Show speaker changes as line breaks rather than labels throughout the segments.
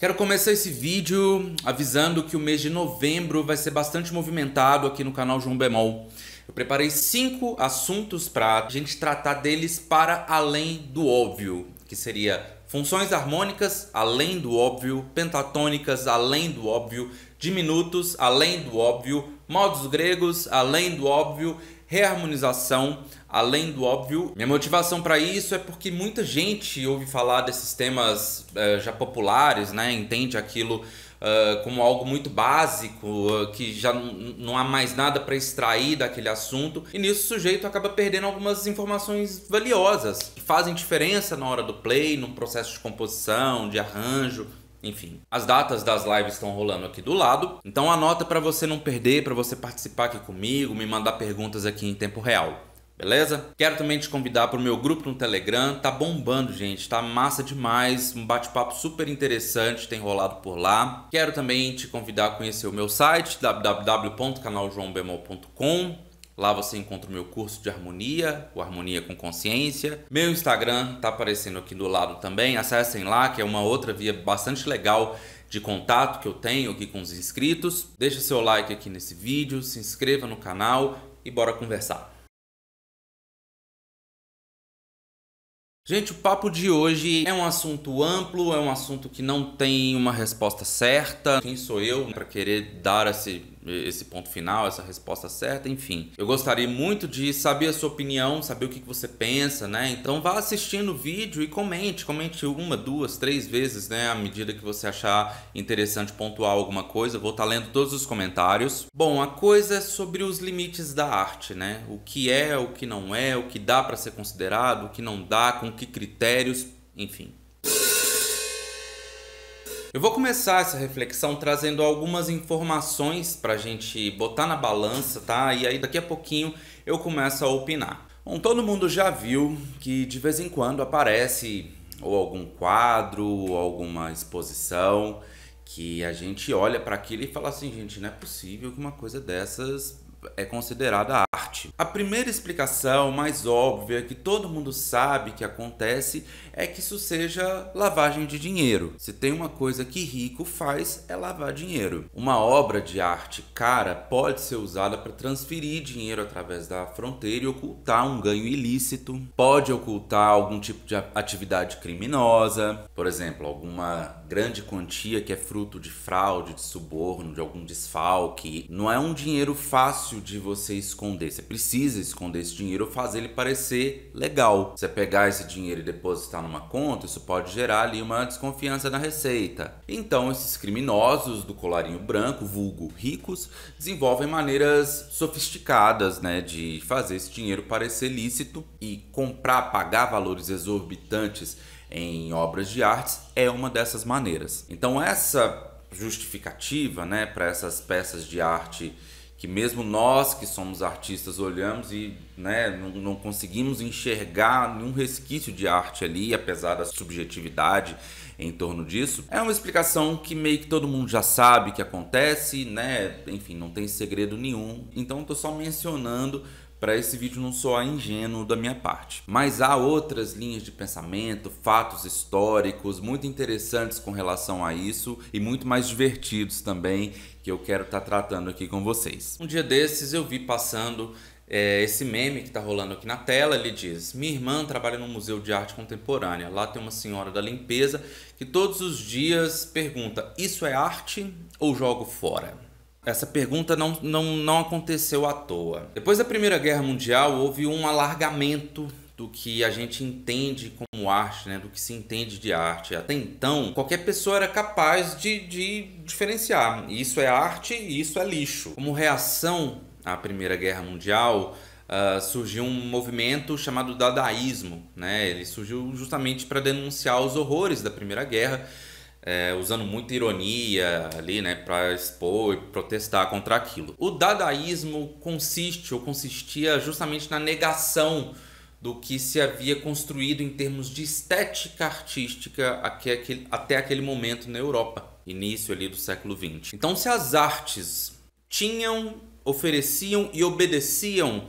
Quero começar esse vídeo avisando que o mês de novembro vai ser bastante movimentado aqui no canal João Bemol. Eu preparei cinco assuntos para a gente tratar deles para além do óbvio, que seria funções harmônicas além do óbvio, pentatônicas além do óbvio, diminutos além do óbvio, modos gregos além do óbvio, reharmonização Além do óbvio, minha motivação para isso é porque muita gente ouve falar desses temas eh, já populares, né? Entende aquilo uh, como algo muito básico, uh, que já não há mais nada para extrair daquele assunto. E nisso o sujeito acaba perdendo algumas informações valiosas que fazem diferença na hora do play, no processo de composição, de arranjo, enfim, as datas das lives estão rolando aqui do lado, então anota para você não perder, para você participar aqui comigo, me mandar perguntas aqui em tempo real beleza? Quero também te convidar para o meu grupo no Telegram, tá bombando, gente, tá massa demais, um bate-papo super interessante tem rolado por lá. Quero também te convidar a conhecer o meu site www.canaljoãobemol.com Lá você encontra o meu curso de harmonia, o Harmonia com Consciência. Meu Instagram tá aparecendo aqui do lado também. Acessem lá, que é uma outra via bastante legal de contato que eu tenho aqui com os inscritos. Deixa seu like aqui nesse vídeo, se inscreva no canal e bora conversar. Gente, o papo de hoje é um assunto amplo, é um assunto que não tem uma resposta certa. Quem sou eu para querer dar esse esse ponto final, essa resposta certa, enfim. Eu gostaria muito de saber a sua opinião, saber o que você pensa, né? Então vá assistindo o vídeo e comente, comente uma, duas, três vezes, né? À medida que você achar interessante pontuar alguma coisa, vou estar tá lendo todos os comentários. Bom, a coisa é sobre os limites da arte, né? O que é, o que não é, o que dá para ser considerado, o que não dá, com que critérios, enfim. Eu vou começar essa reflexão trazendo algumas informações para a gente botar na balança, tá? E aí daqui a pouquinho eu começo a opinar. Bom, todo mundo já viu que de vez em quando aparece ou algum quadro, ou alguma exposição que a gente olha para aquilo e fala assim, gente, não é possível que uma coisa dessas é considerada arte. A primeira explicação, mais óbvia, que todo mundo sabe que acontece, é que isso seja lavagem de dinheiro. Se tem uma coisa que rico faz, é lavar dinheiro. Uma obra de arte cara pode ser usada para transferir dinheiro através da fronteira e ocultar um ganho ilícito, pode ocultar algum tipo de atividade criminosa, por exemplo, alguma grande quantia que é fruto de fraude, de suborno, de algum desfalque. Não é um dinheiro fácil fácil de você esconder. Você precisa esconder esse dinheiro ou fazer ele parecer legal. Você pegar esse dinheiro e depositar numa conta, isso pode gerar ali uma desconfiança na receita. Então, esses criminosos do colarinho branco, vulgo ricos, desenvolvem maneiras sofisticadas, né, de fazer esse dinheiro parecer lícito e comprar, pagar valores exorbitantes em obras de artes é uma dessas maneiras. Então, essa justificativa né, para essas peças de arte que mesmo nós que somos artistas olhamos e né, não, não, conseguimos enxergar nenhum resquício de arte ali, apesar da subjetividade em torno disso, é uma explicação que meio que todo mundo já sabe que acontece, né? Enfim, não tem segredo nenhum. Então estou só mencionando para esse vídeo não soar ingênuo da minha parte. Mas há outras linhas de pensamento, fatos históricos muito interessantes com relação a isso e muito mais divertidos também que eu quero estar tá tratando aqui com vocês. Um dia desses eu vi passando é, esse meme que está rolando aqui na tela, ele diz: Minha irmã trabalha no Museu de Arte Contemporânea. Lá tem uma senhora da limpeza que todos os dias pergunta: Isso é arte ou jogo fora? Essa pergunta não, não, não aconteceu à toa. Depois da Primeira Guerra Mundial, houve um alargamento do que a gente entende como arte, né? do que se entende de arte. Até então, qualquer pessoa era capaz de, de diferenciar. Isso é arte e isso é lixo. Como reação à Primeira Guerra Mundial, uh, surgiu um movimento chamado dadaísmo. Né? Ele surgiu justamente para denunciar os horrores da Primeira Guerra é, usando muita ironia ali, né, para expor e protestar contra aquilo. O dadaísmo consiste ou consistia justamente na negação do que se havia construído em termos de estética artística até aquele momento na Europa, início ali do século XX. Então, se as artes tinham, ofereciam e obedeciam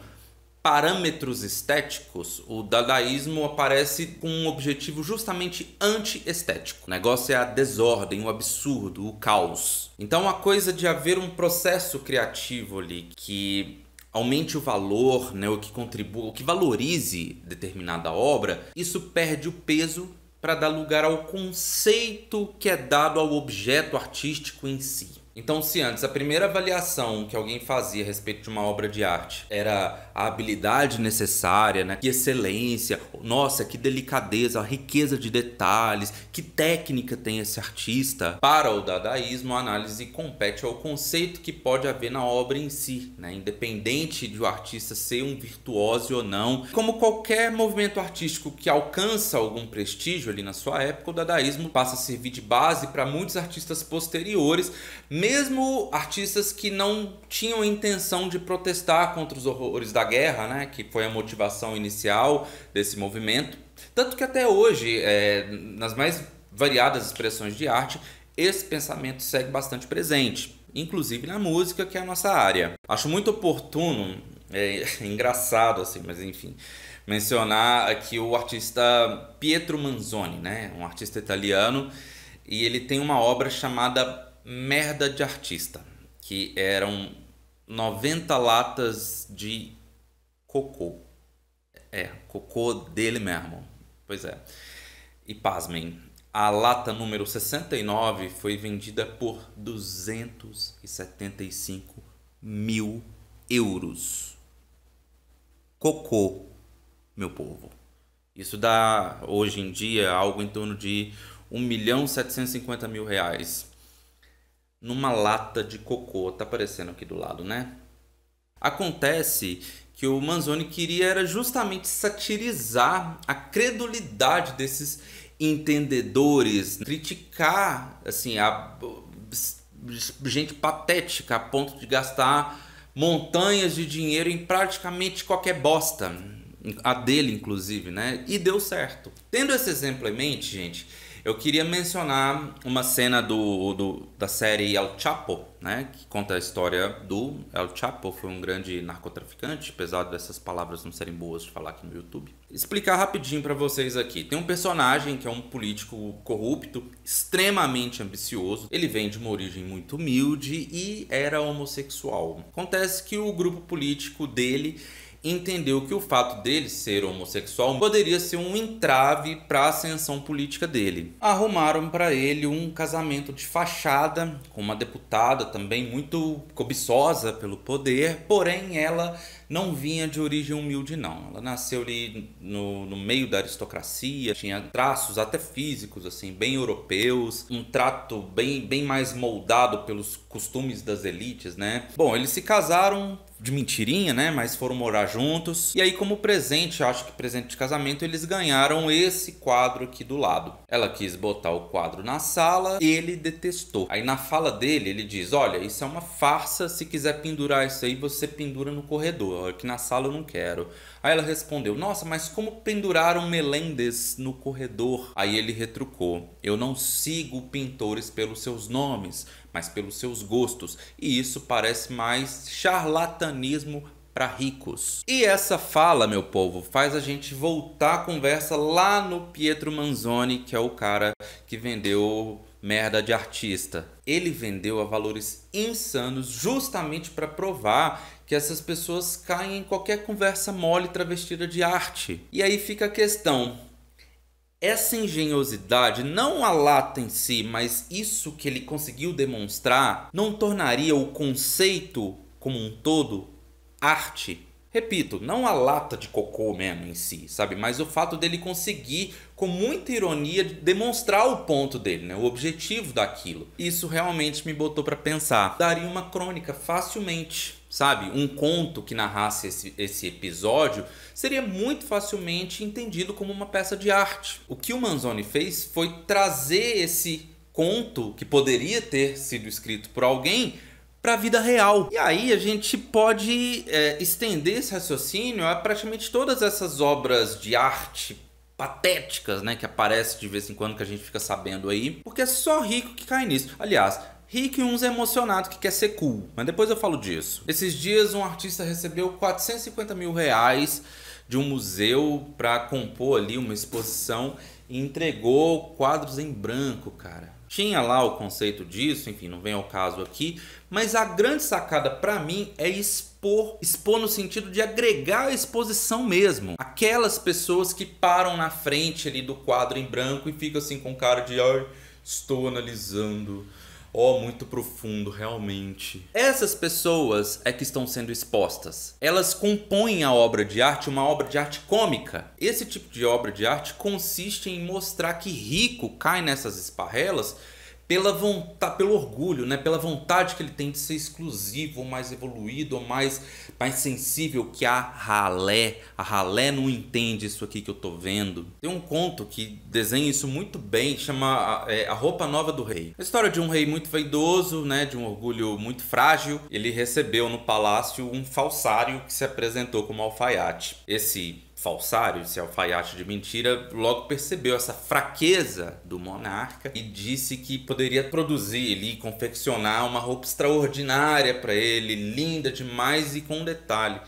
parâmetros estéticos, o dadaísmo aparece com um objetivo justamente antiestético. O negócio é a desordem, o absurdo, o caos. Então a coisa de haver um processo criativo ali que aumente o valor, né, o que contribua, o que valorize determinada obra, isso perde o peso para dar lugar ao conceito que é dado ao objeto artístico em si. Então, se antes a primeira avaliação que alguém fazia a respeito de uma obra de arte era a habilidade necessária, né? Que excelência, nossa, que delicadeza, a riqueza de detalhes, que técnica tem esse artista. Para o dadaísmo, a análise compete ao conceito que pode haver na obra em si, né? Independente de o artista ser um virtuoso ou não. Como qualquer movimento artístico que alcança algum prestígio ali na sua época, o dadaísmo passa a servir de base para muitos artistas posteriores, mesmo artistas que não tinham intenção de protestar contra os horrores da guerra, né, que foi a motivação inicial desse movimento. Tanto que até hoje, é, nas mais variadas expressões de arte, esse pensamento segue bastante presente, inclusive na música, que é a nossa área. Acho muito oportuno, é, engraçado assim, mas enfim, mencionar aqui o artista Pietro Manzoni, né, um artista italiano, e ele tem uma obra chamada Merda de Artista, que eram 90 latas de cocô. É, cocô dele mesmo. Pois é. E pasmem, a lata número 69 foi vendida por 275 mil euros. Cocô, meu povo. Isso dá hoje em dia algo em torno de 1 milhão 750 mil reais. Numa lata de cocô, tá aparecendo aqui do lado, né? Acontece que o Manzoni queria era justamente satirizar a credulidade desses entendedores, criticar assim a gente patética a ponto de gastar montanhas de dinheiro em praticamente qualquer bosta, a dele inclusive, né? E deu certo. Tendo esse exemplo em mente, gente, eu queria mencionar uma cena do, do, da série El Chapo, né? Que conta a história do El Chapo, foi um grande narcotraficante, apesar dessas palavras não serem boas de falar aqui no YouTube. Explicar rapidinho para vocês aqui. Tem um personagem que é um político corrupto, extremamente ambicioso. Ele vem de uma origem muito humilde e era homossexual. Acontece que o grupo político dele entendeu que o fato dele ser homossexual poderia ser um entrave para a ascensão política dele. Arrumaram para ele um casamento de fachada com uma deputada também muito cobiçosa pelo poder, porém ela não vinha de origem humilde, não. Ela nasceu ali no, no meio da aristocracia, tinha traços até físicos, assim, bem europeus, um trato bem, bem mais moldado pelos costumes das elites, né? Bom, eles se casaram de mentirinha, né? Mas foram morar juntos. E aí, como presente, acho que presente de casamento, eles ganharam esse quadro aqui do lado. Ela quis botar o quadro na sala, ele detestou. Aí, na fala dele, ele diz: Olha, isso é uma farsa. Se quiser pendurar isso aí, você pendura no corredor. Ah, que na sala eu não quero. Aí ela respondeu: Nossa, mas como penduraram Melendez no corredor? Aí ele retrucou: Eu não sigo pintores pelos seus nomes, mas pelos seus gostos. E isso parece mais charlatanismo para ricos. E essa fala, meu povo, faz a gente voltar a conversa lá no Pietro Manzoni, que é o cara que vendeu merda de artista. Ele vendeu a valores insanos justamente para provar que essas pessoas caem em qualquer conversa mole travestida de arte. E aí fica a questão: essa engenhosidade, não a lata em si, mas isso que ele conseguiu demonstrar, não tornaria o conceito como um todo arte? Repito, não a lata de cocô mesmo em si, sabe? Mas o fato dele conseguir, com muita ironia, demonstrar o ponto dele, né? O objetivo daquilo. Isso realmente me botou para pensar. Daria uma crônica facilmente sabe? Um conto que narrasse esse, esse episódio seria muito facilmente entendido como uma peça de arte. O que o Manzoni fez foi trazer esse conto que poderia ter sido escrito por alguém para a vida real. E aí a gente pode é, estender esse raciocínio a praticamente todas essas obras de arte patéticas, né, que aparece de vez em quando que a gente fica sabendo aí, porque é só rico que cai nisso. Aliás, Rick e uns emocionado que quer ser cool, mas depois eu falo disso. Esses dias um artista recebeu 450 mil reais de um museu para compor ali uma exposição e entregou quadros em branco, cara. Tinha lá o conceito disso, enfim, não vem ao caso aqui, mas a grande sacada para mim é expor, expor no sentido de agregar a exposição mesmo. Aquelas pessoas que param na frente ali do quadro em branco e ficam assim com cara de, ai, estou analisando Oh, muito profundo, realmente. Essas pessoas é que estão sendo expostas. Elas compõem a obra de arte, uma obra de arte cômica. Esse tipo de obra de arte consiste em mostrar que rico cai nessas esparrelas pela vontade, pelo orgulho, né? pela vontade que ele tem de ser exclusivo, ou mais evoluído, ou mais, mais sensível que a ralé. A ralé não entende isso aqui que eu tô vendo. Tem um conto que desenha isso muito bem, chama é, A Roupa Nova do Rei. A história de um rei muito vaidoso, né? de um orgulho muito frágil. Ele recebeu no palácio um falsário que se apresentou como alfaiate. Esse falsário, esse alfaiate de mentira, logo percebeu essa fraqueza do monarca e disse que poderia produzir ali, confeccionar uma roupa extraordinária para ele, linda demais e com um detalhe.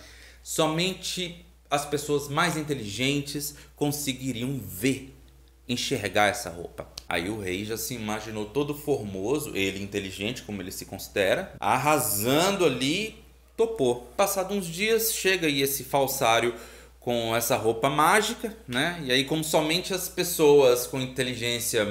Somente as pessoas mais inteligentes conseguiriam ver, enxergar essa roupa. Aí o rei já se imaginou todo formoso, ele inteligente como ele se considera, arrasando ali, topou. Passados uns dias, chega aí esse falsário com essa roupa mágica, né? E aí, como somente as pessoas com inteligência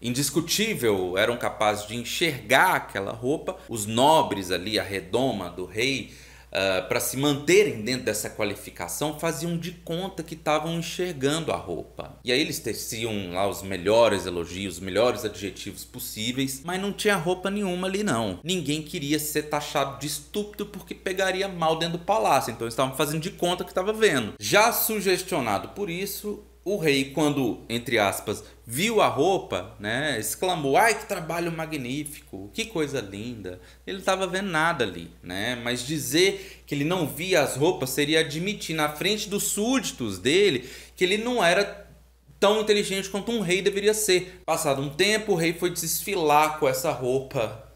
indiscutível eram capazes de enxergar aquela roupa, os nobres ali, a redoma do rei, uh, ah, para se manterem dentro dessa qualificação, faziam de conta que estavam enxergando a roupa. E aí eles teciam lá os melhores elogios, os melhores adjetivos possíveis, mas não tinha roupa nenhuma ali não. Ninguém queria ser taxado de estúpido porque pegaria mal dentro do palácio, então eles estavam fazendo de conta que estava vendo. Já sugestionado por isso, o rei, quando, entre aspas, viu a roupa, né, exclamou: "Ai, que trabalho magnífico! Que coisa linda!". Ele estava vendo nada ali, né? Mas dizer que ele não via as roupas seria admitir na frente dos súditos dele que ele não era tão inteligente quanto um rei deveria ser. Passado um tempo, o rei foi desfilar com essa roupa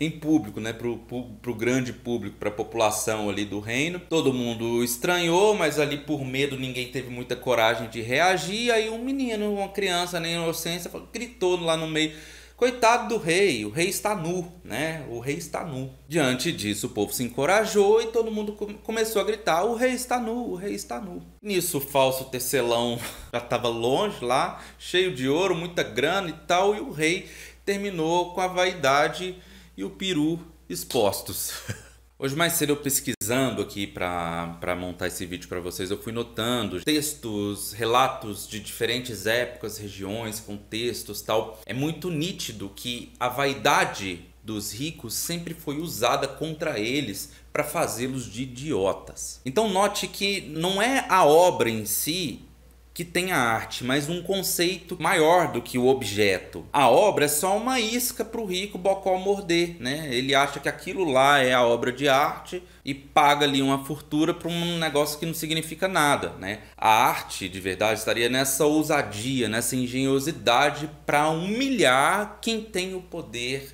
em público, né, pro, pro, pro grande público, para a população ali do reino. Todo mundo estranhou, mas ali por medo ninguém teve muita coragem de reagir. Aí um menino, uma criança na inocência, gritou lá no meio. Coitado do rei, o rei está nu, né? O rei está nu. Diante disso, o povo se encorajou e todo mundo começou a gritar: o rei está nu, o rei está nu. Nisso, o falso tecelão já estava longe lá, cheio de ouro, muita grana e tal, e o rei terminou com a vaidade e o peru expostos. Hoje mais cedo eu pesquisando aqui para montar esse vídeo para vocês, eu fui notando textos, relatos de diferentes épocas, regiões, contextos, tal. É muito nítido que a vaidade dos ricos sempre foi usada contra eles para fazê-los de idiotas. Então note que não é a obra em si que tem a arte, mas um conceito maior do que o objeto. A obra é só uma isca para o rico bocó morder, né? Ele acha que aquilo lá é a obra de arte e paga ali uma fortuna para um negócio que não significa nada, né? A arte, de verdade, estaria nessa ousadia, nessa engenhosidade para humilhar quem tem o poder,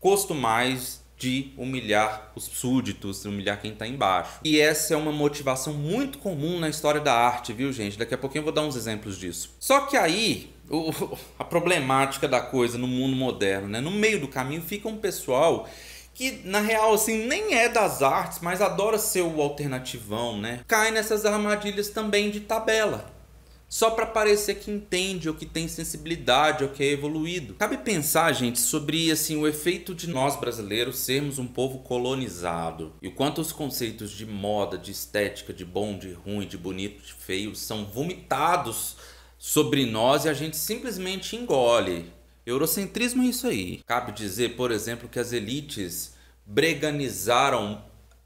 custo mais de humilhar os súditos, humilhar quem está embaixo. E essa é uma motivação muito comum na história da arte, viu, gente? Daqui a pouquinho eu vou dar uns exemplos disso. Só que aí, o, a problemática da coisa no mundo moderno, né? No meio do caminho fica um pessoal que na real assim nem é das artes, mas adora ser o alternativão, né? Cai nessas armadilhas também de tabela só para parecer que entende ou que tem sensibilidade ou que é evoluído. Cabe pensar, gente, sobre assim o efeito de nós brasileiros sermos um povo colonizado e o quanto os conceitos de moda, de estética, de bom, de ruim, de bonito, de feio são vomitados sobre nós e a gente simplesmente engole. Eurocentrismo é isso aí. Cabe dizer, por exemplo, que as elites breganizaram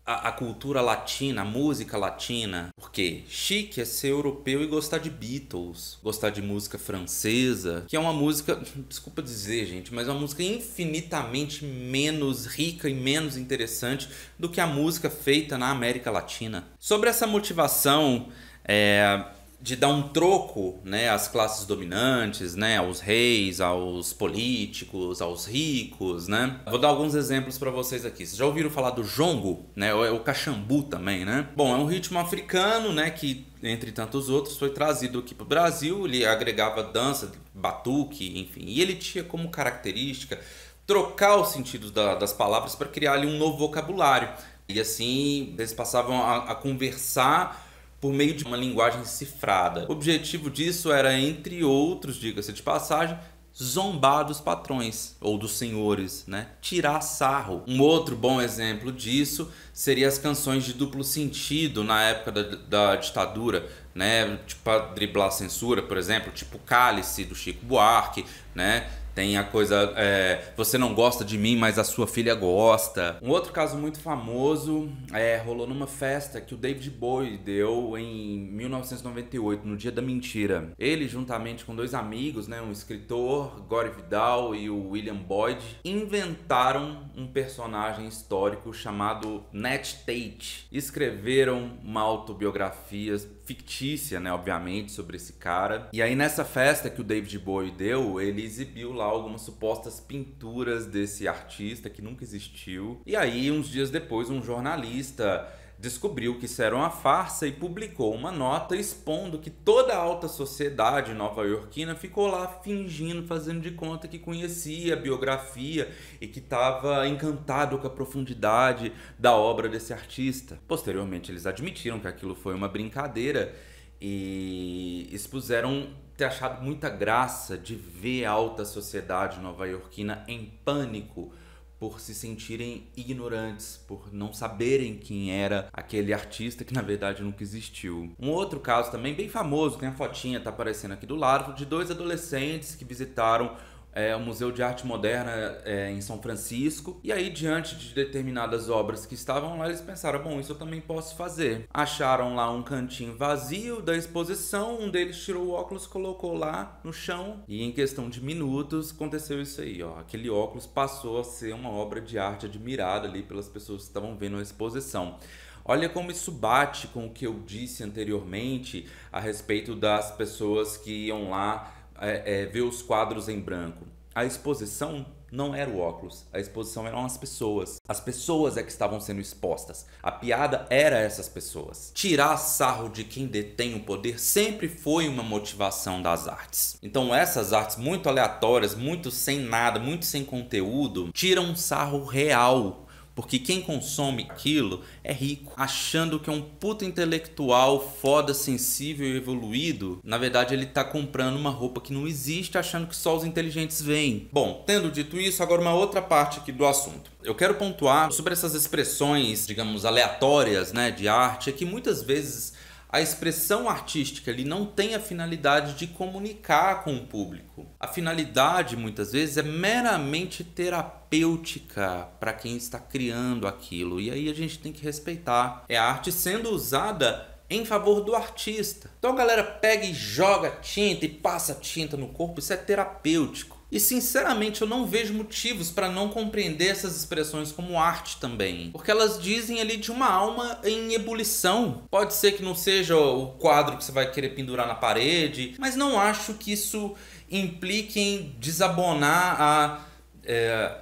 a, a, cultura latina, a música latina. Porque chique é ser europeu e gostar de Beatles, gostar de música francesa, que é uma música, desculpa dizer, gente, mas é uma música infinitamente menos rica e menos interessante do que a música feita na América Latina. Sobre essa motivação é, de dar um troco né, às classes dominantes, né, aos reis, aos políticos, aos ricos. Né? Vou dar alguns exemplos para vocês aqui. Vocês já ouviram falar do jongo? Né, ou é o caxambu também, né? Bom, é um ritmo africano né, que, entre tantos outros, foi trazido aqui para o Brasil. Ele agregava dança, batuque, enfim. E ele tinha como característica trocar os sentidos da, das palavras para criar ali um novo vocabulário. E assim, eles passavam a, a conversar por meio de uma linguagem cifrada. O objetivo disso era, entre outros, diga-se de passagem, zombar dos patrões ou dos senhores, né? Tirar sarro. Um outro bom exemplo disso seria as canções de duplo sentido na época da, da ditadura, né? Tipo, driblar a censura, por exemplo, tipo Cálice do Chico Buarque, né? Tem a coisa, é, você não gosta de mim, mas a sua filha gosta. Um outro caso muito famoso é, rolou numa festa que o David Bowie deu em 1998, no Dia da Mentira. Ele, juntamente com dois amigos, né, um escritor, Gore Vidal e o William Boyd, inventaram um personagem histórico chamado Nat Tate. Escreveram uma autobiografia fictícia, né, obviamente, sobre esse cara. E aí nessa festa que o David Bowie deu, ele exibiu lá algumas supostas pinturas desse artista que nunca existiu. E aí uns dias depois um jornalista descobriu que isso era uma farsa e publicou uma nota expondo que toda a alta sociedade nova-iorquina ficou lá fingindo, fazendo de conta que conhecia a biografia e que estava encantado com a profundidade da obra desse artista. Posteriormente, eles admitiram que aquilo foi uma brincadeira e expuseram ter achado muita graça de ver a alta sociedade nova-iorquina em pânico por se sentirem ignorantes, por não saberem quem era aquele artista que na verdade nunca existiu. Um outro caso também bem famoso, tem a fotinha tá aparecendo aqui do lado, de dois adolescentes que visitaram é, o Museu de Arte Moderna é, em São Francisco. E aí, diante de determinadas obras que estavam lá, eles pensaram: bom, isso eu também posso fazer. Acharam lá um cantinho vazio da exposição, um deles tirou o óculos, colocou lá no chão, e em questão de minutos aconteceu isso aí, ó. Aquele óculos passou a ser uma obra de arte admirada ali pelas pessoas que estavam vendo a exposição. Olha como isso bate com o que eu disse anteriormente a respeito das pessoas que iam lá é, é, ver os quadros em branco. A exposição não era o óculos, a exposição eram as pessoas. As pessoas é que estavam sendo expostas. A piada era essas pessoas. Tirar sarro de quem detém o poder sempre foi uma motivação das artes. Então essas artes muito aleatórias, muito sem nada, muito sem conteúdo, tiram um sarro real porque quem consome aquilo é rico, achando que é um puto intelectual foda, sensível e evoluído. Na verdade, ele tá comprando uma roupa que não existe, achando que só os inteligentes veem. Bom, tendo dito isso, agora uma outra parte aqui do assunto. Eu quero pontuar sobre essas expressões, digamos, aleatórias, né, de arte, é que muitas vezes a expressão artística ele não tem a finalidade de comunicar com o público. A finalidade muitas vezes é meramente terapêutica para quem está criando aquilo. E aí a gente tem que respeitar. É a arte sendo usada em favor do artista. Então a galera pega e joga tinta e passa tinta no corpo, isso é terapêutico. E sinceramente eu não vejo motivos para não compreender essas expressões como arte também, porque elas dizem ali de uma alma em ebulição. Pode ser que não seja o quadro que você vai querer pendurar na parede, mas não acho que isso implique em desabonar a, é,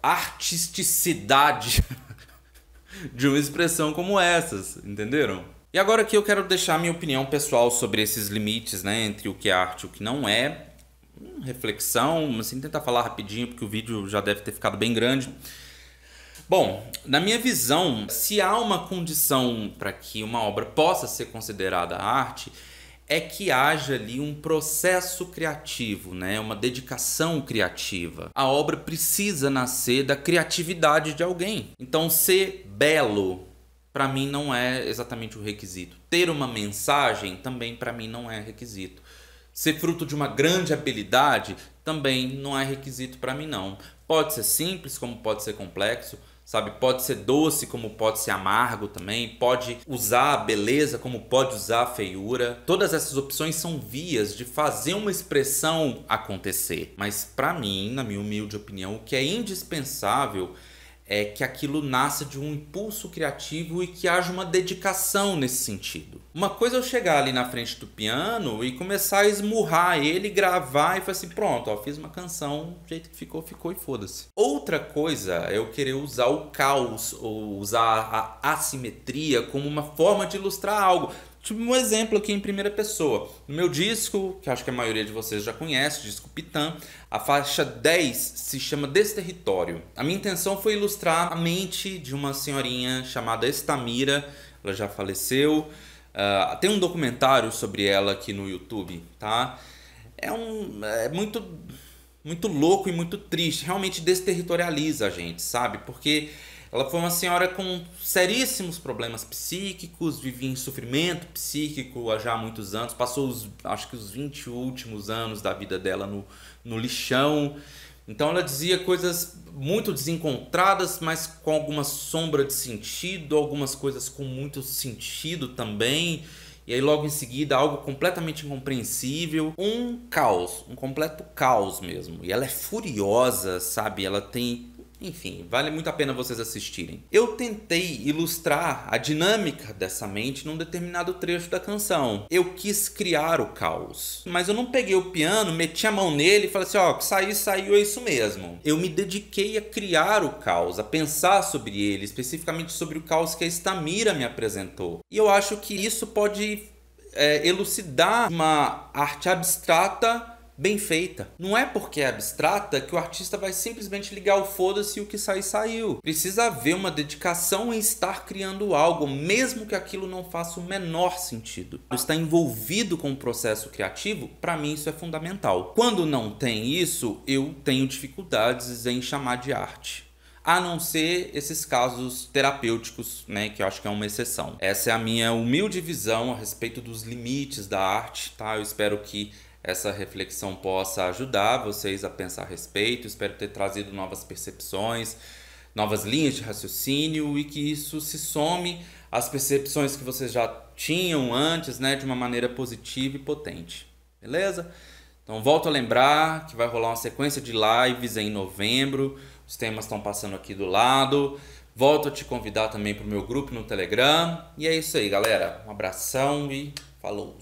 artisticidade de uma expressão como essas, entenderam? E agora aqui eu quero deixar minha opinião pessoal sobre esses limites, né, entre o que é arte e o que não é, reflexão, assim, tentar falar rapidinho, porque o vídeo já deve ter ficado bem grande. Bom, na minha visão, se há uma condição para que uma obra possa ser considerada arte, é que haja ali um processo criativo, né? uma dedicação criativa. A obra precisa nascer da criatividade de alguém. Então, ser belo, para mim, não é exatamente o requisito. Ter uma mensagem também, para mim, não é requisito ser fruto de uma grande habilidade também não é requisito para mim não. Pode ser simples como pode ser complexo, sabe? Pode ser doce como pode ser amargo também, pode usar a beleza como pode usar a feiura. Todas essas opções são vias de fazer uma expressão acontecer. Mas para mim, na minha humilde opinião, o que é indispensável é que aquilo nasça de um impulso criativo e que haja uma dedicação nesse sentido. Uma coisa é eu chegar ali na frente do piano e começar a esmurrar ele, gravar e falar assim: pronto, ó, fiz uma canção, o jeito que ficou, ficou e foda-se. Outra coisa é eu querer usar o caos ou usar a assimetria como uma forma de ilustrar algo. Tipo, um exemplo aqui em primeira pessoa. No meu disco, que acho que a maioria de vocês já conhece, disco Pitã, a faixa 10 se chama Desterritório. A minha intenção foi ilustrar a mente de uma senhorinha chamada Estamira, ela já faleceu. Uh, tem um documentário sobre ela aqui no YouTube, tá? É um. É muito. Muito louco e muito triste. Realmente desterritorializa a gente, sabe? Porque ela foi uma senhora com seríssimos problemas psíquicos, vivia em sofrimento psíquico há já muitos anos, passou os, acho que os 20 últimos anos da vida dela no, no lixão. Então ela dizia coisas muito desencontradas, mas com alguma sombra de sentido, algumas coisas com muito sentido também. E aí logo em seguida algo completamente incompreensível, um caos, um completo caos mesmo. E ela é furiosa, sabe? Ela tem enfim, vale muito a pena vocês assistirem. Eu tentei ilustrar a dinâmica dessa mente num determinado trecho da canção. Eu quis criar o caos, mas eu não peguei o piano, meti a mão nele e falei assim: ó, oh, saiu, saiu, é isso mesmo. Eu me dediquei a criar o caos, a pensar sobre ele, especificamente sobre o caos que a Estamira me apresentou. E eu acho que isso pode é, elucidar uma arte abstrata bem feita. Não é porque é abstrata que o artista vai simplesmente ligar o foda-se e o que sai saiu. Precisa haver uma dedicação em estar criando algo, mesmo que aquilo não faça o menor sentido. Estar envolvido com o processo criativo, para mim isso é fundamental. Quando não tem isso, eu tenho dificuldades em chamar de arte a não ser esses casos terapêuticos, né, que eu acho que é uma exceção. Essa é a minha humilde visão a respeito dos limites da arte, tá? Eu espero que essa reflexão possa ajudar vocês a pensar a respeito. Espero ter trazido novas percepções, novas linhas de raciocínio e que isso se some às percepções que vocês já tinham antes, né, de uma maneira positiva e potente. Beleza? Então volto a lembrar que vai rolar uma sequência de lives em novembro. Os temas estão passando aqui do lado. Volto a te convidar também para o meu grupo no Telegram. E é isso aí, galera. Um abração e falou!